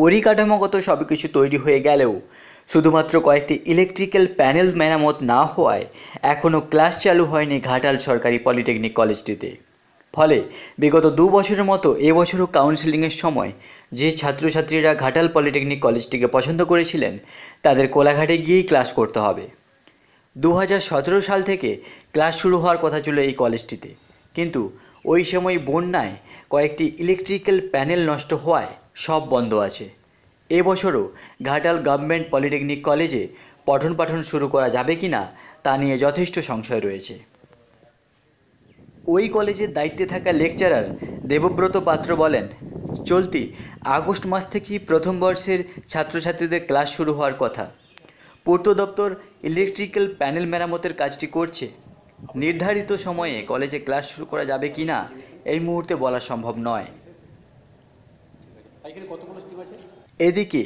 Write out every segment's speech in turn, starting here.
পরিকাঠামোগত সব কিছু তৈরি হয়ে গেলেও শুধুমাত্র কয়েকটি ইলেকট্রিক্যাল প্যানেল মেরামত না হওয়ায় এখনও ক্লাস চালু হয়নি ঘাটাল সরকারি পলিটেকনিক কলেজটিতে ফলে বিগত দু বছরের মতো এবছরও কাউন্সেলিংয়ের সময় যে ছাত্রছাত্রীরা ঘাটাল পলিটেকনিক কলেজটিকে পছন্দ করেছিলেন তাদের কোলাঘাটে গিয়েই ক্লাস করতে হবে দু সাল থেকে ক্লাস শুরু হওয়ার কথা ছিল এই কলেজটিতে কিন্তু ওই সময় বন্যায় কয়েকটি ইলেকট্রিক্যাল প্যানেল নষ্ট হওয়ায় সব বন্ধ আছে এবছরও ঘাটাল গভর্নমেন্ট পলিটেকনিক কলেজে পঠন পাঠন শুরু করা যাবে কি না তা নিয়ে যথেষ্ট সংশয় রয়েছে ওই কলেজের দায়িত্বে থাকা লেকচারার দেবব্রত পাত্র বলেন চলতি আগস্ট মাস থেকেই প্রথম বর্ষের ছাত্রছাত্রীদের ক্লাস শুরু হওয়ার কথা পূর্ত দপ্তর ইলেকট্রিক্যাল প্যানেল মেরামতের কাজটি করছে নির্ধারিত সময়ে কলেজে ক্লাস শুরু করা যাবে কি না এই মুহূর্তে বলা সম্ভব নয় এদিকে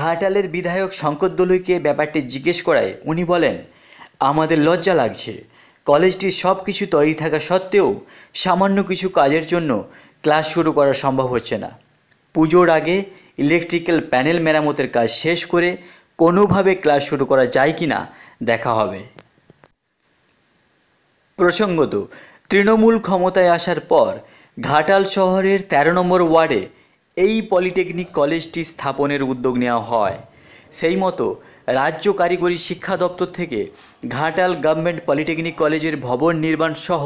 ঘাটালের বিধায়ক শঙ্কর দলুইকে ব্যাপারটি জিজ্ঞেস করায় উনি বলেন আমাদের লজ্জা লাগছে কলেজটির সব কিছু তৈরি থাকা সত্ত্বেও সামান্য কিছু কাজের জন্য ক্লাস শুরু করা সম্ভব হচ্ছে না পুজোর আগে ইলেকট্রিক্যাল প্যানেল মেরামতের কাজ শেষ করে কোনোভাবে ক্লাস শুরু করা যায় কি না দেখা হবে প্রসঙ্গত তৃণমূল ক্ষমতায় আসার পর ঘাটাল শহরের ১৩ নম্বর ওয়ার্ডে এই পলিটেকনিক কলেজটি স্থাপনের উদ্যোগ নেওয়া হয় সেই মতো রাজ্য কারিগরি শিক্ষা দপ্তর থেকে ঘাটাল গভর্নমেন্ট পলিটেকনিক কলেজের ভবন নির্মাণ সহ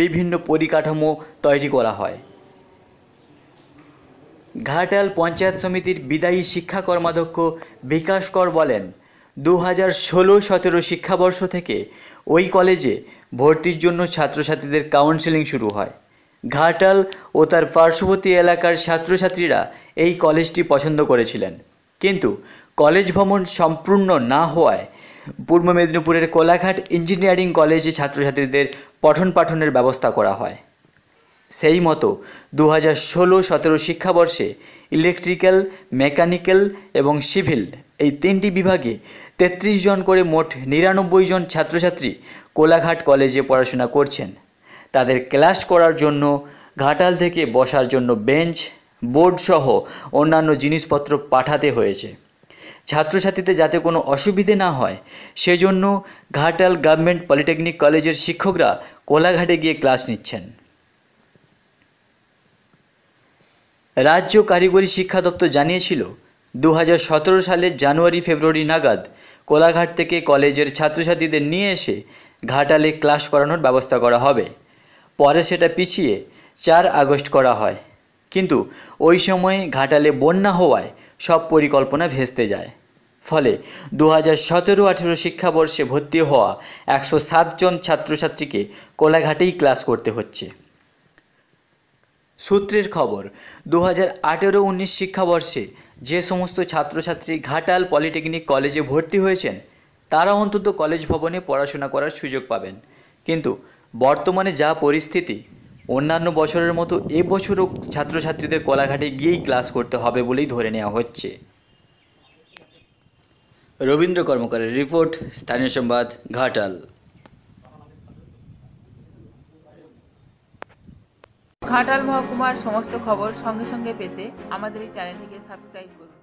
বিভিন্ন পরিকাঠামো তৈরি করা হয় ঘাটাল পঞ্চায়েত সমিতির বিদায়ী শিক্ষা কর্মাধ্যক্ষ বিকাশ কর বলেন দু হাজার ষোলো সতেরো শিক্ষাবর্ষ থেকে ওই কলেজে ভর্তির জন্য ছাত্রছাত্রীদের কাউন্সেলিং শুরু হয় ঘাটাল ও তার পার্শ্ববর্তী এলাকার ছাত্রছাত্রীরা এই কলেজটি পছন্দ করেছিলেন কিন্তু কলেজ ভ্রমণ সম্পূর্ণ না হওয়ায় পূর্ব মেদিনীপুরের কোলাঘাট ইঞ্জিনিয়ারিং কলেজে ছাত্রছাত্রীদের পঠন পাঠনের ব্যবস্থা করা হয় সেই মতো দু হাজার ষোলো সতেরো শিক্ষাবর্ষে ইলেকট্রিক্যাল মেকানিক্যাল এবং সিভিল এই তিনটি বিভাগে তেত্রিশ জন করে মোট নিরানব্বই জন ছাত্রছাত্রী কোলাঘাট কলেজে পড়াশোনা করছেন তাদের ক্লাস করার জন্য ঘাটাল থেকে বসার জন্য বেঞ্চ বোর্ডসহ অন্যান্য জিনিসপত্র পাঠাতে হয়েছে ছাত্রছাত্রীদের যাতে কোনো অসুবিধে না হয় সেজন্য ঘাটাল গভর্নমেন্ট পলিটেকনিক কলেজের শিক্ষকরা কোলাঘাটে গিয়ে ক্লাস নিচ্ছেন রাজ্য কারিগরি শিক্ষা দপ্তর জানিয়েছিল দু সালের জানুয়ারি ফেব্রুয়ারি নাগাদ কোলাঘাট থেকে কলেজের ছাত্রছাত্রীদের নিয়ে এসে ঘাটালে ক্লাস করানোর ব্যবস্থা করা হবে পরে সেটা পিছিয়ে চার আগস্ট করা হয় কিন্তু ওই সময়ে ঘাটালে বন্যা হওয়ায় সব পরিকল্পনা ভেস্তে যায় ফলে দু হাজার সতেরো আঠেরো শিক্ষাবর্ষে ভর্তি হওয়া একশো সাতজন ছাত্রছাত্রীকে কোলাঘাটেই ক্লাস করতে হচ্ছে সূত্রের খবর দু হাজার আঠেরো উনিশ শিক্ষাবর্ষে যে সমস্ত ছাত্রছাত্রী ঘাটাল পলিটেকনিক কলেজে ভর্তি হয়েছেন তারা অন্তত কলেজ ভবনে পড়াশোনা করার সুযোগ পাবেন কিন্তু বর্তমানে যা পরিস্থিতি অন্যান্য বছরের মতো এবছরও ছাত্রছাত্রীদের কলাঘাটে গিয়েই ক্লাস করতে হবে বলেই ধরে নেওয়া হচ্ছে রবীন্দ্র কর্মকারের রিপোর্ট স্থানীয় সংবাদ ঘাটাল ঘাটাল মহকুমার সমস্ত খবর সঙ্গে সঙ্গে পেতে আমাদের এই চ্যানেলটিকে সাবস্ক্রাইব করুন